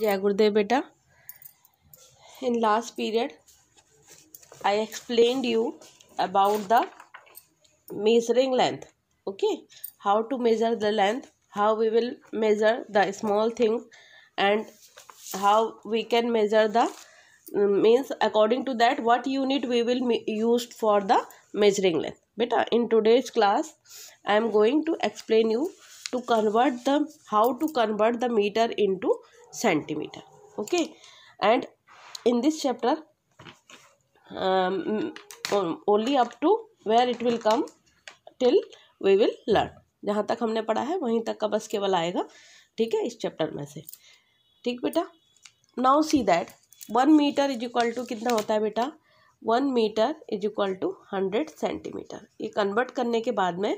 Jagurde, beta. In last period, I explained you about the measuring length. Okay, how to measure the length, how we will measure the small thing, and how we can measure the mm, means according to that what unit we will used for the measuring length. Beta, uh, in today's class, I am going to explain you to convert the how to convert the meter into centimetre okay and in this chapter only up to where it will come till we will learn जहाँ तक हमने पढ़ा है वहीं तक का बस केवल आएगा ठीक है इस चैप्टर में से ठीक बेटा now see that one metre is equal to कितना होता है बेटा one metre is equal to hundred centimetre ये कन्वर्ट करने के बाद में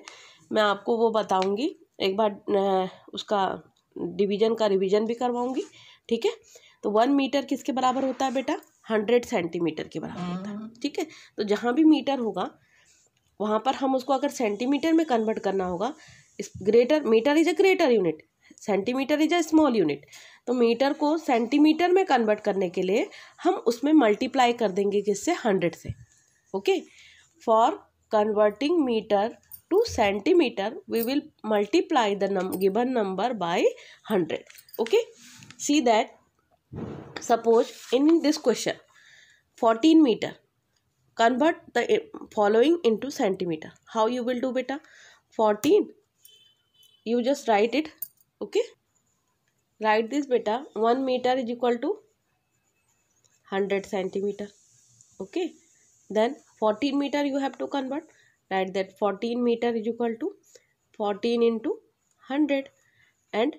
मैं आपको वो बताऊंगी एक बार उसका डिवीजन का रिवीजन भी करवाऊंगी ठीक है तो वन मीटर किसके बराबर होता है बेटा हंड्रेड सेंटीमीटर के बराबर होता है हम्म। ठीक है तो जहाँ भी मीटर होगा वहाँ पर हम उसको अगर सेंटीमीटर में कन्वर्ट करना होगा इस greater metre is a greater unit centimetre is a small unit तो मीटर को सेंटीमीटर में कन्वर्ट करने के लिए हम उसमें मल्टीप्लाई कर देंगे किससे हंड्रेड से okay for converting metre to centimeter we will multiply the num given number by 100 okay see that suppose in this question 14 meter convert the eh, following into centimeter how you will do beta 14 you just write it okay write this beta 1 meter is equal to 100 centimeter okay then 14 meter you have to convert write that 14 meter is equal to 14 into 100 and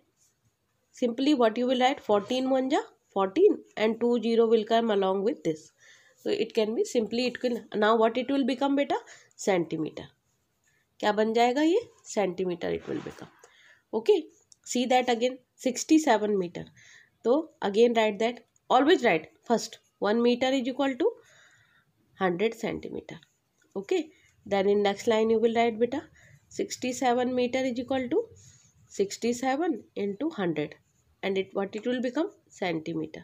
simply what you will write 14 one ja 14 and 2 0 will come along with this so it can be simply it can now what it will become beta centimeter क्या बन जाएगा ये centimetre it will become okay see that again sixty seven metre तो again write that always write first one metre is equal to hundred centimetre okay then in next line you will write beta 67 meter is equal to 67 into 100 and it what it will become centimeter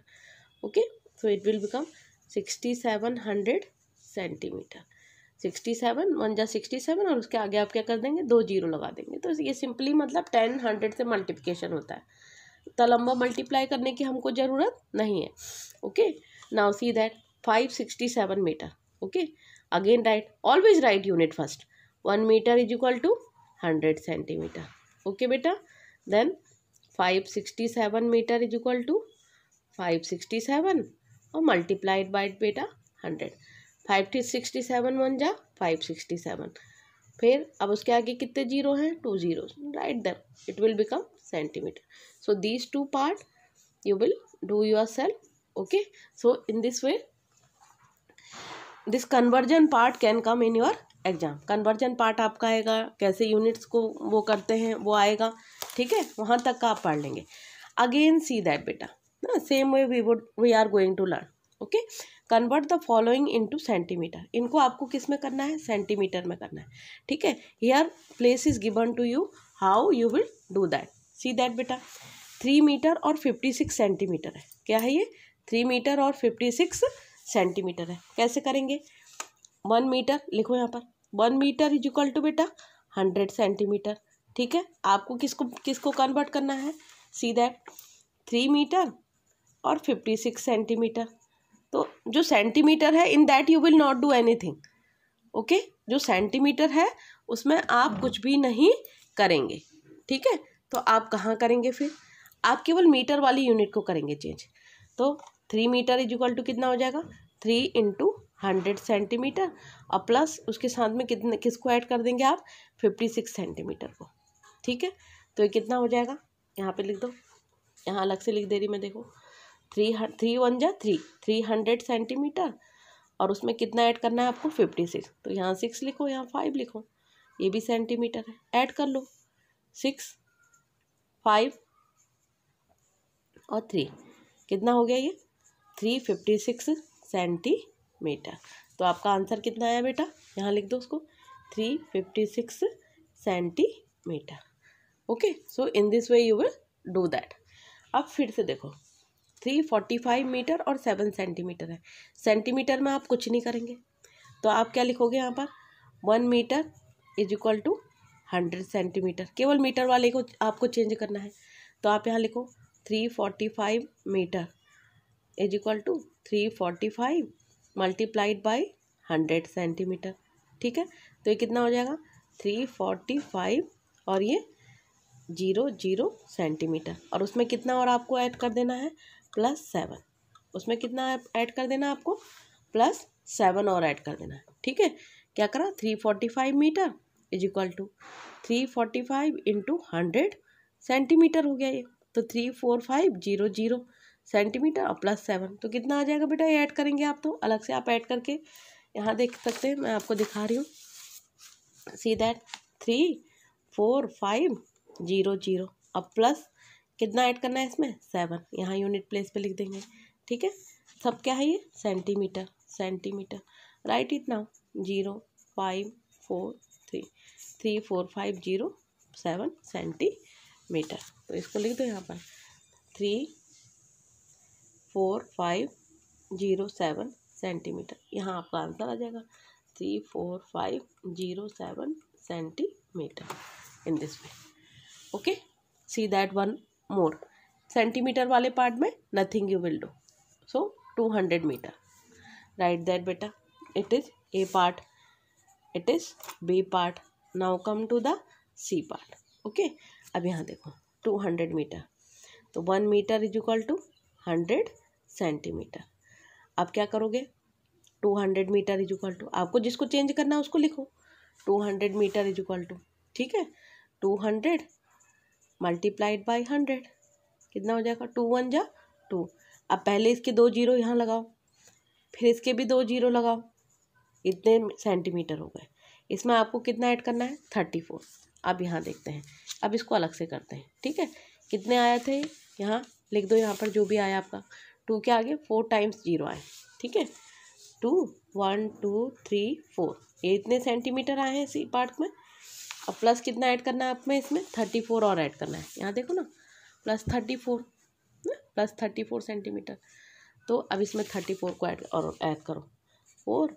okay so it will become 6700 centimeter 67 वन जा sixty seven और उसके आगे आप क्या कर देंगे दो जीरो लगा देंगे तो ये सिंपली मतलब टेन हंड्रेड से मल्टीप्लिकेशन होता है इतना लंबा मल्टीप्लाई करने की हमको ज़रूरत नहीं है okay now see that five sixty seven metre okay again write always write unit first one metre is equal to hundred centimetre okay बेटा then five sixty seven metre is equal to five sixty seven और multiplied by बेटा hundred five टी sixty seven वन जा five sixty seven फिर अब उसके आगे कितने जीरो हैं two zero right then it will become centimetre so these two part you will do yourself okay so in this way this conversion part can come in your exam conversion part आपका आएगा कैसे units को वो करते हैं वो आएगा ठीक है वहाँ तक का आप पढ़ लेंगे अगेन सी दैट बेटा ना same way we would we are going to learn okay convert the following into centimetre इनको आपको किस में करना है सेंटीमीटर में करना है ठीक है here place is given to you how you will do that see that बेटा थ्री मीटर और फिफ्टी सिक्स सेंटीमीटर है क्या है ये थ्री मीटर और फिफ्टी सिक्स सेंटीमीटर है कैसे करेंगे वन मीटर लिखो यहाँ पर one metre is equal to बेटा हंड्रेड सेंटीमीटर ठीक है आपको किसको किसको कन्वर्ट करना है सीधा थ्री मीटर और फिफ्टी सिक्स सेंटीमीटर तो जो सेंटीमीटर है in that you will not do anything okay जो सेंटीमीटर है उसमें आप कुछ भी नहीं करेंगे ठीक है तो आप कहाँ करेंगे फिर आप केवल मीटर वाली यूनिट को करेंगे चेंज तो थ्री मीटर इजिक्वल टू कितना हो जाएगा थ्री इंटू हंड्रेड सेंटीमीटर और प्लस उसके साथ में कितने किसको ऐड कर देंगे आप फिफ्टी सिक्स सेंटीमीटर को ठीक है तो ये कितना हो जाएगा यहाँ पे लिख दो यहाँ अलग से लिख दे रही मैं देखो थ्री थ्री वन जा थ्री थ्री हंड्रेड सेंटीमीटर और उसमें कितना ऐड करना है आपको फिफ्टी सिक्स तो यहाँ सिक्स लिखो यहाँ फाइव लिखो ये भी सेंटीमीटर है ऐड कर लो सिक्स फाइव और थ्री कितना हो गया ये थ्री फिफ्टी सिक्स सेंटीमीटर तो आपका आंसर कितना आया बेटा यहाँ लिख दो उसको three fifty six centimetre okay so in this way you will do that अब फिर से देखो थ्री फोर्टी फाइव मीटर और सेवन सेंटीमीटर है सेंटीमीटर में आप कुछ नहीं करेंगे तो आप क्या लिखोगे यहाँ पर one metre is equal to hundred centimetre केवल मीटर वाले को आपको चेंज करना है तो आप यहाँ लिखो three forty five metre is equal to three forty five multiplied by hundred centimetre ठीक है तो ये कितना हो जाएगा थ्री फोर्टी फाइव और ये जीरो जीरो सेंटीमीटर और उसमें कितना और आपको ऐड कर देना है प्लस सेवन उसमें कितना ऐड कर देना आपको प्लस सेवन और ऐड कर देना है ठीक है क्या करा three forty five metre is equal to three forty five into hundred centimetre हो गया ये तो three four five zero zero centimetre और प्लस सेवन तो कितना आ जाएगा बेटा ये ऐड करेंगे आप तो अलग से आप ऐड करके यहाँ देख सकते हैं मैं आपको दिखा रही हूँ see that three four five zero zero अब प्लस कितना ऐड करना है इसमें सेवन यहाँ यूनिट प्लेस पे लिख देंगे ठीक है सब क्या है ये centimetre centimetre right it now zero five four three three four five zero seven centimetre तो इसको लिख दो यहाँ पर three four five zero seven centimetre यहाँ आपका आंसर आ जाएगा three four five zero seven centimetre in this way okay see that one more centimetre वाले पार्ट में nothing you will do so two hundred metre right that बेटा it is a part it is B part now come to the C part okay अब यहाँ देखो two hundred metre तो one metre is equal to hundred centimetre आप क्या करोगे two hundred metre is equal to आपको जिसको change करना है उसको लिखो two hundred metre is equal to ठीक है two hundred multiplied by hundred कितना हो जाएगा टू वन जा टू अब पहले इसके दो जीरो यहाँ लगाओ फिर इसके भी दो जीरो लगाओ इतने सेंटीमीटर हो गए इसमें आपको कितना ऐड करना है थर्टी फोर अब यहाँ देखते हैं अब इसको अलग से करते हैं ठीक है कितने आए थे यहाँ लिख दो यहाँ पर जो भी आया आपका टू के आगे फोर टाइम्स जीरो आए ठीक है two one two three four ये इतने सेंटीमीटर आए हैं इसी पार्ट में अब प्लस कितना ऐड करना है में इसमें थर्टी फोर और ऐड करना है यहाँ देखो ना plus thirty four plus thirty four centimetre तो अब इसमें थर्टी फोर को ऐड और ऐड करो four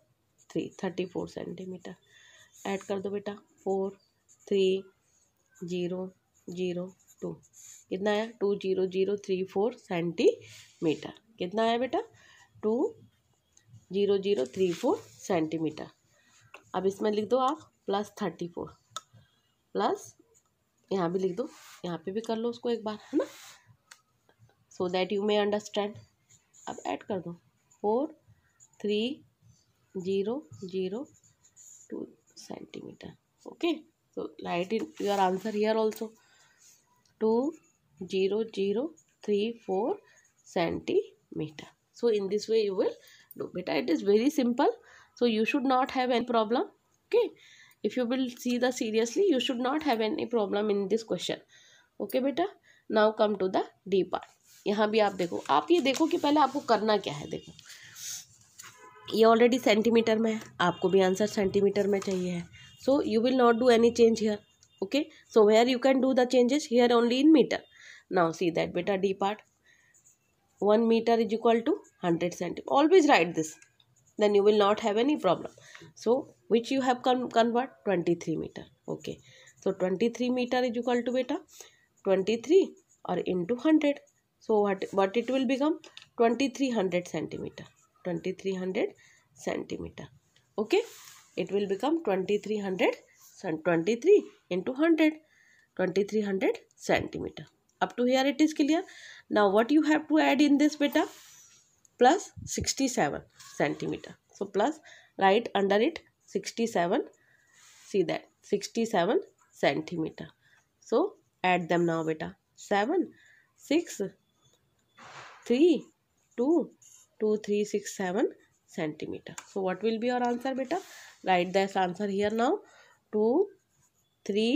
three thirty four centimetre add कर दो बेटा four three zero zero two कितना आया two zero zero three four centimetre कितना आया बेटा two zero zero three four centimetre अब इसमें लिख दो आप प्लस थर्टी फोर प्लस यहाँ भी लिख दो यहाँ पे भी कर लो उसको एक बार है ना so that you may understand अब ऐड कर दो four three zero zero two centimetre okay so right in your answer here also two zero zero three four centimeter. So in this way you will do beta. It is very simple. So you should not have any problem. Okay. If you will see the seriously, you should not have any problem in this question. Okay beta. Now come to the D part. यहाँ भी आप देखो आप ये देखो कि पहले आपको करना क्या है देखो ये ऑलरेडी सेंटीमीटर में है आपको भी आंसर सेंटीमीटर में चाहिए है so you will not do any change here okay so where you can do the changes here only in meter Now see that beta D part. 1 meter is equal to 100 centimeter. Always write this. Then you will not have any problem. So which you have con convert 23 meter. Okay. So 23 meter is equal to beta 23 or into 100. So what, what it will become? 2300 centimeter. 2300 centimeter. Okay. It will become 2300 23 into 100. 2300 centimeter up to here it is clear now what you have to add in this beta plus 67 centimeter so plus right under it 67 see that 67 centimeter so add them now beta 7 6 3 2 2 3 6 7 centimeter so what will be your answer beta write this answer here now 2 3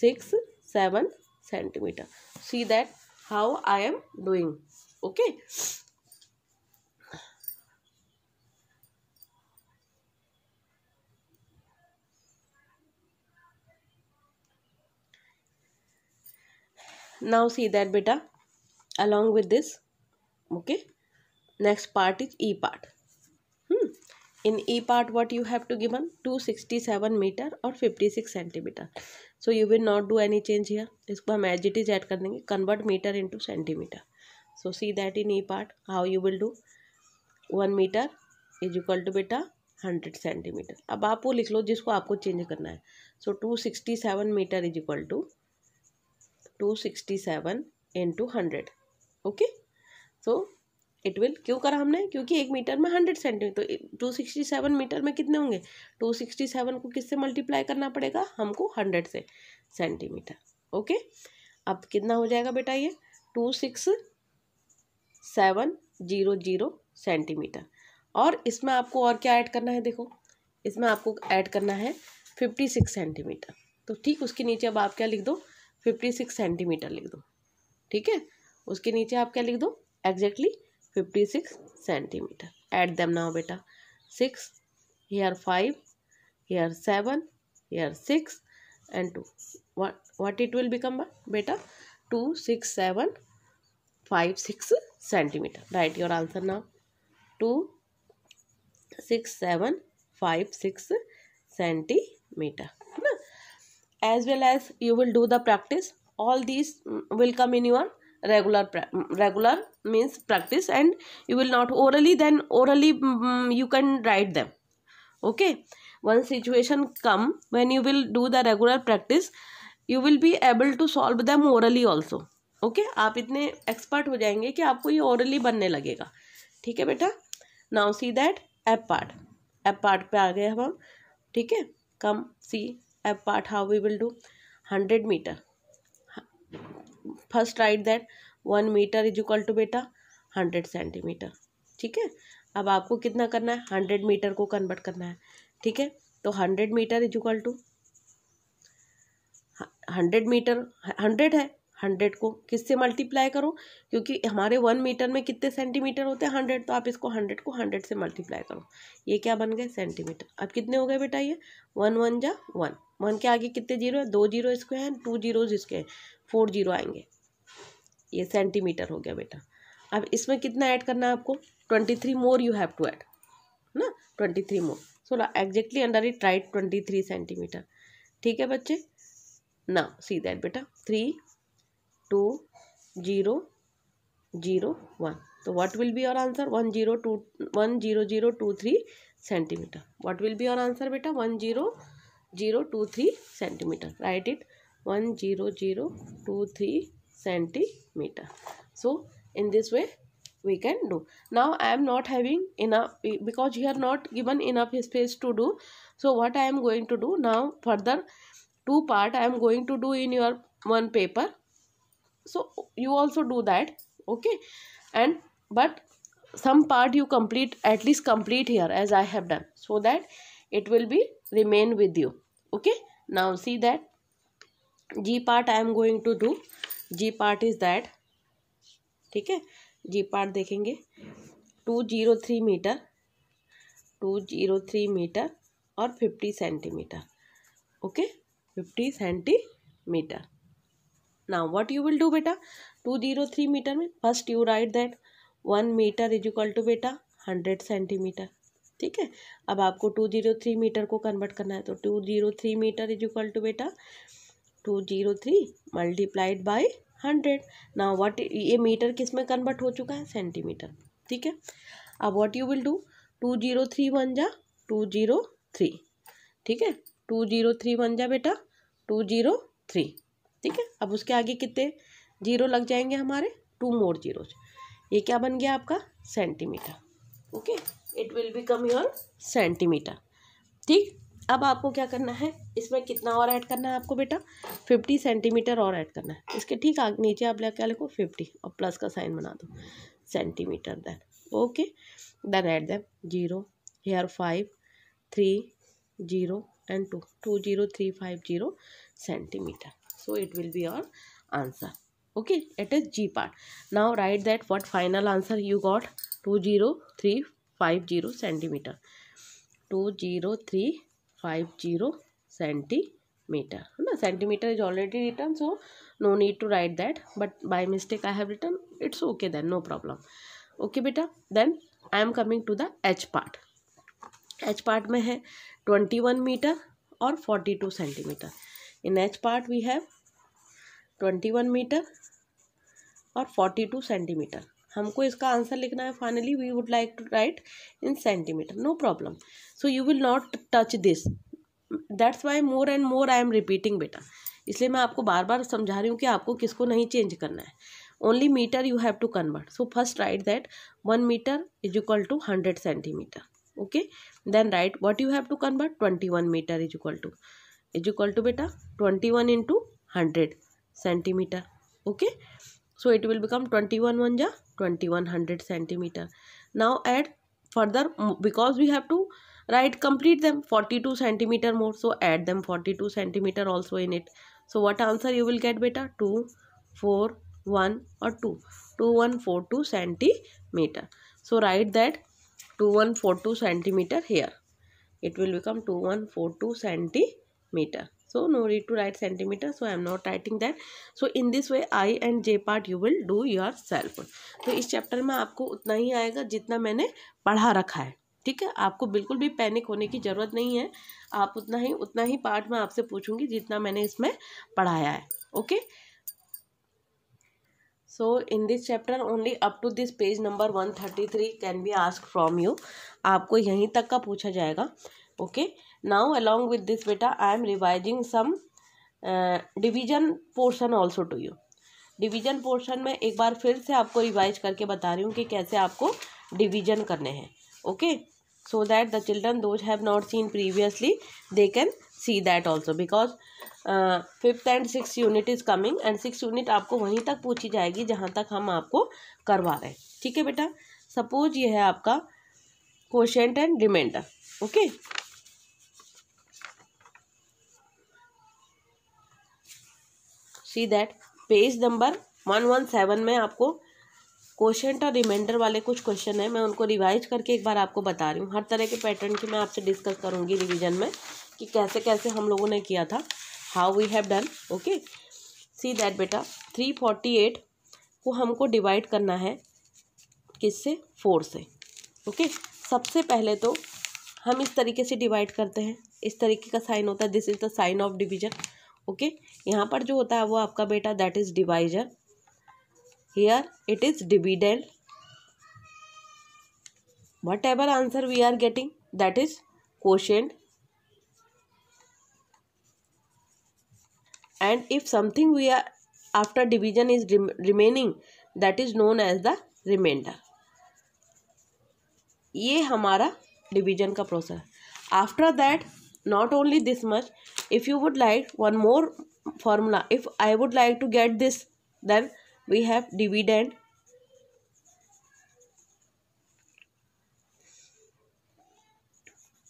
6 7 centimetre see that how I am doing okay now see that बेटा along with this okay next part is E part in E part what you have to given two sixty seven metre और fifty six centimetre so you will not do any change here इसको हम as it is add कर देंगे convert metre into centimetre so see that in E part how you will do one metre is equal to बेटा hundred centimetre अब आप वो लिख लो जिसको आपको चेंज करना है so two sixty seven metre is equal to two sixty seven into hundred okay so it will क्यों करा हमने क्योंकि एक मीटर में हंड्रेड सेंटीमीटर तो टू सिक्सटी सेवन मीटर में कितने होंगे टू सिक्सटी सेवन को किससे मल्टीप्लाई करना पड़ेगा हमको हंड्रेड से सेंटीमीटर ओके अब कितना हो जाएगा बेटा ये two six seven zero zero centimetre और इसमें आपको और क्या ऐड करना है देखो इसमें आपको ऐड करना है फिफ्टी सिक्स सेंटीमीटर तो ठीक उसके नीचे अब आप क्या लिख दो फिफ्टी सिक्स सेंटीमीटर लिख दो ठीक है उसके नीचे आप क्या लिख दो exactly exactly 56 centimeter add them now beta 6 here 5 here 7 here 6 and 2 what what it will become beta 2 6 7 5 6 centimeter write your answer now 2 6 7 5 6 centimeter as well as you will do the practice all these mm, will come in your regular regular means practice and you will not orally then orally um, you can write them okay one situation come when you will do the regular practice you will be able to solve them orally also okay? aap itne expert ho jayenge ki aapko ye orally banne lagega theek hai beta now see that app part app part pe aa gaye hum theek hai come see app part how we will do 100 meter first right that one metre is equal to बेटा hundred centimetre ठीक है अब आपको कितना करना है hundred metre को convert करना है ठीक है तो hundred metre is equal to hundred metre hundred है हंड्रेड को किससे मल्टीप्लाई करो क्योंकि हमारे वन मीटर में कितने सेंटीमीटर होते हैं हंड्रेड तो आप इसको हंड्रेड को हंड्रेड से मल्टीप्लाई करो ये क्या बन गए सेंटीमीटर अब कितने हो गए बेटा ये वन वन जा वन वन के आगे कितने जीरो है दो जीरो इसके हैं टू जीरोज इसके हैं फोर जीरो आएंगे ये सेंटीमीटर हो गया बेटा अब इसमें कितना ऐड करना है आपको twenty three more you have to add ना twenty three more so exactly under it right twenty three centimetre ठीक है बच्चे ना सी दैट बेटा three two zero zero one तो what will be your answer one zero two one zero zero two three centimetre what will be your answer बेटा one zero zero two three centimeter. Write it one zero zero two three centimeter. So in this way we can do. Now I am not having enough because you are not given enough space to do. So what I am going to do now further two part I am going to do in your one paper. So you also do that okay and but some part you complete at least complete here as I have done so that it will be remain with you okay now see that g part i am going to do g part is that ठीक है G part देखेंगे two zero three metre two zero three metre और fifty centimetre okay fifty centimetre ना what you will do बेटा two zero three metre में first you write that one metre is equal to बेटा hundred centimetre ठीक है अब आपको two zero three metre को कन्वर्ट करना है तो two zero three metre is equal to बेटा two zero three multiplied by hundred ना वट ये मीटर किस में कन्वर्ट हो चुका है सेंटीमीटर ठीक है अब what you will do two zero three one जा टू जीरो थ्री ठीक है टू जीरो थ्री वन जा बेटा टू जीरो थ्री ठीक है अब उसके आगे कितने जीरो लग जाएंगे हमारे टू मोर जीरो ये क्या बन गया आपका centimetre okay it will become your centimetre ठीक अब आपको क्या करना है इसमें कितना और ऐड करना है आपको बेटा फिफ्टी सेंटीमीटर और ऐड करना है इसके ठीक आगे नीचे आप क्या लिखो फिफ्टी और प्लस का साइन बना दो centimetre then okay then add them zero here five three zero and two two zero three five zero centimetre so it will be your answer okay it is G part now write that what final answer you got two zero three five zero centimetre two zero three five zero centimetre है ना centimetre is already written so no need to write that but by mistake I have written it's okay then no problem okay बेटा then I am coming to the H part H part में है twenty one metre और forty two centimetre in H part we have twenty one metre और forty two centimetre हमको इसका answer लिखना है finally we would like to write in centimetre no problem so you will not touch this that's why more and more I am repeating बेटा इसलिए मैं आपको बार बार समझा रही हूँ कि आपको किसको नहीं चेंज करना है only metre you have to convert so first right that one metre is equal to hundred centimetre okay then write what you have to convert twenty one metre is equal to is equal to बेटा twenty one into hundred centimetre okay so it will become twenty one one जा 2100 centimeter now add further because we have to write complete them 42 centimeter more so add them 42 centimeter also in it so what answer you will get beta 2 4 1 or 2 2 4 2 centimeter so write that 2 1 4 2 centimeter here it will become 2 1 4 2 centimeter so no need to write centimeter so i am not writing that so in this way i and j part you will do yourself so is chapter mein aapko utna hi aayega jitna maine padha rakha hai theek hai aapko bilkul bhi panic hone ki zarurat nahi hai aap utna hi utna hi part mein aapse puchungi jitna maine isme padhaya hai okay so in this chapter only up to this page number 133 can be asked from you aapko yahi tak ka pucha jayega okay? Now along with this बेटा I am revising some division division also to you you division portion में एक बार फिर से आपको revise करके बता रही हूँ कि कैसे आपको डिवीजन करने हैं okay so that the children those have not seen previously they can see that also because fifth and six unit is coming and six unit आपको वहीं तक पूछी जाएगी जहाँ तक हम आपको करवा रहे हैं ठीक है बेटा सपोज ये है आपका question and remainder okay see that page number one one seven में आपको क्वेश्चन और रिमाइंडर वाले कुछ क्वेश्चन हैं मैं उनको रिवाइज करके एक बार आपको बता रही हूँ हर तरह के पैटर्न की मैं आपसे डिस्कस करूँगी रिविजन में कि कैसे कैसे हम लोगों ने किया था how we have done okay see that बेटा थ्री फोर्टी एट को हमको डिवाइड करना है किससे फोर से ओके okay? सबसे पहले तो हम इस तरीके से डिवाइड करते हैं इस तरीके का साइन होता है this is the sign of division okay यहाँ पर जो होता है वो आपका बेटा that is divisor here it is dividend whatever answer we are getting that is question and if something we are after division is remaining that is known as the the ये हमारा division का process after that not only this much if you would like one more formula if i would like to get this then we have dividend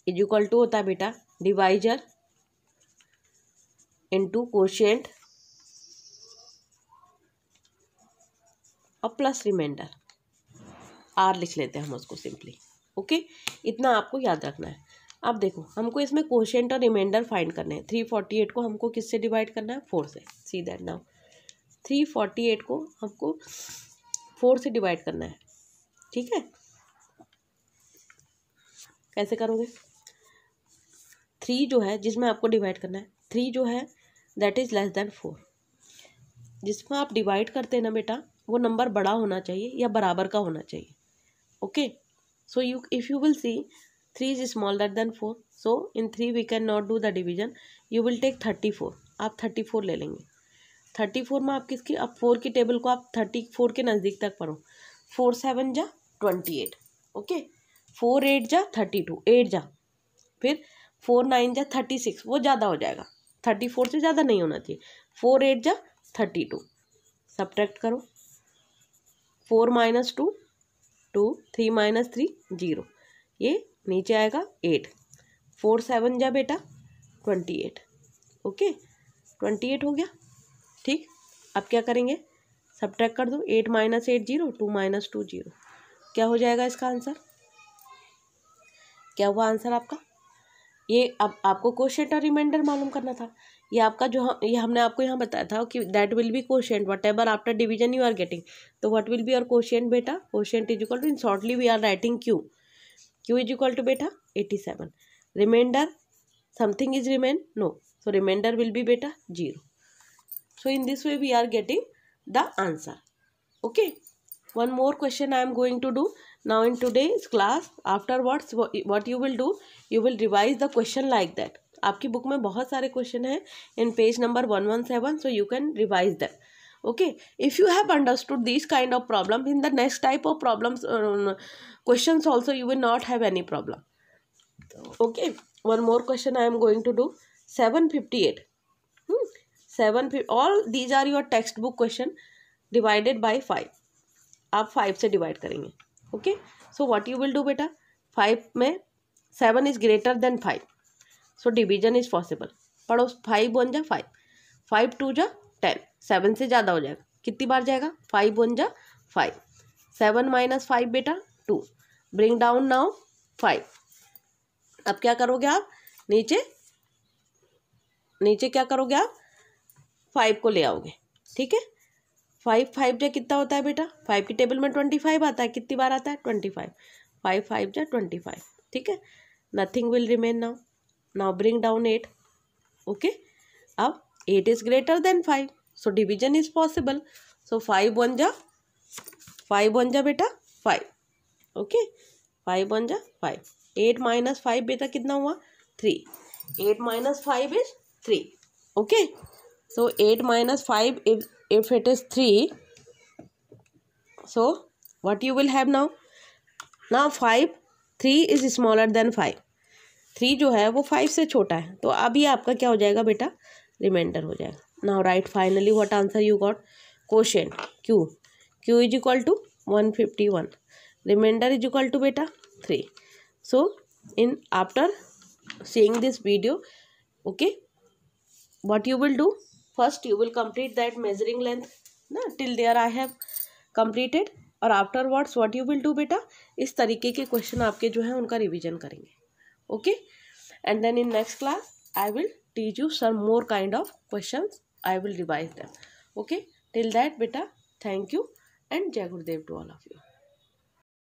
is equal to होता है बेटा divisor into quotient और plus remainder R लिख लेते हैं हम उसको simply okay इतना आपको याद रखना है अब देखो हमको इसमें क्वेश्चन और रिमाइंडर फाइंड करना है थ्री फोर्टी एट को हमको किससे डिवाइड करना है फोर से see that now three forty eight को हमको फोर से डिवाइड करना है ठीक है कैसे करोगे थ्री जो है जिसमें आपको डिवाइड करना है थ्री जो है that is less than four जिसमें आप डिवाइड करते हैं ना बेटा वो नंबर बड़ा होना चाहिए या बराबर का होना चाहिए okay so you if you will see three is smaller than four so in three we can not do the division you will take thirty four आप थर्टी फोर ले लेंगे थर्टी फोर में आप किसकी अब फोर की table को आप थर्टी फोर के नज़दीक तक पढ़ो फोर सेवन जा twenty eight okay four eight जा थर्टी टू एट जा फिर फोर नाइन जा थर्टी सिक्स वो ज़्यादा हो जाएगा थर्टी फोर से ज़्यादा नहीं होना चाहिए फोर एट जा थर्टी टू सब्ट्रैक्ट करो four minus two two three minus three zero ये नीचे आएगा एट फोर सेवन जा बेटा twenty eight okay twenty eight हो गया ठीक अब क्या करेंगे सब ट्रैक कर दो eight minus eight zero two minus two zero क्या हो जाएगा इसका आंसर क्या हुआ आंसर आपका ये अब आपको क्वेश्चन और रिमाइंडर मालूम करना था ये आपका जो हम ये हमने आपको यहाँ बताया था कि that will be quotient whatever after division you are getting तो what will be our quotient बेटा quotient is equal to in shortly we are writing Q Q is equal to बेटा eighty seven remainder something is remain no so remainder will be बेटा zero so in this way we are getting the answer okay one more question I am going to do now in today is class afterwards what you will do you will revise the question like that आपकी book में बहुत सारे question हैं in page number one one seven so you can revise that okay if you have understood these kind of problem in the next type of problems uh, questions also you will not have any problem okay one more question i am going to do 758 hmm. 7 all these are your textbook question divided by 5 आप 5 से divide करेंगे okay so what you will do बेटा 5 में 7 is greater than 5 so division is possible पढ़ो 5 one जा 5 five two जा ten seven से ज़्यादा हो जाएगा कितनी बार जाएगा फाइव वन जा फाइव सेवन माइनस फाइव बेटा two bring down now five अब क्या करोगे आप नीचे नीचे क्या करोगे आप फाइव को ले आओगे ठीक है फाइव फाइव जा कितना होता है बेटा फाइव की टेबल में ट्वेंटी फाइव आता है कितनी बार आता है ट्वेंटी फाइव फाइव फाइव जा ट्वेंटी फाइव ठीक है nothing will remain now now bring down eight okay अब eight is greater than five so division is possible so five one जा फाइव बन जा बेटा फाइव ओके फाइव बन जा five eight minus five बेटा कितना हुआ three eight minus five is three okay so eight minus five is if it is three so what you will have now ना five three is smaller than five three जो है वो five से छोटा है तो अभी आपका क्या हो जाएगा बेटा रिमाइंडर हो जाएगा now right finally what answer you got quotient Q Q is equal to one fifty one remainder is equal to बेटा three so in after seeing this video okay what you will do first you will complete that measuring length ना till there I have completed और afterwards what you will do बेटा इस तरीके के question आपके जो है उनका रिविजन करेंगे okay and then in next class I will teach you some more kind of questions. I will revise them. Okay. Till that, beta, thank you and Jai to all of you.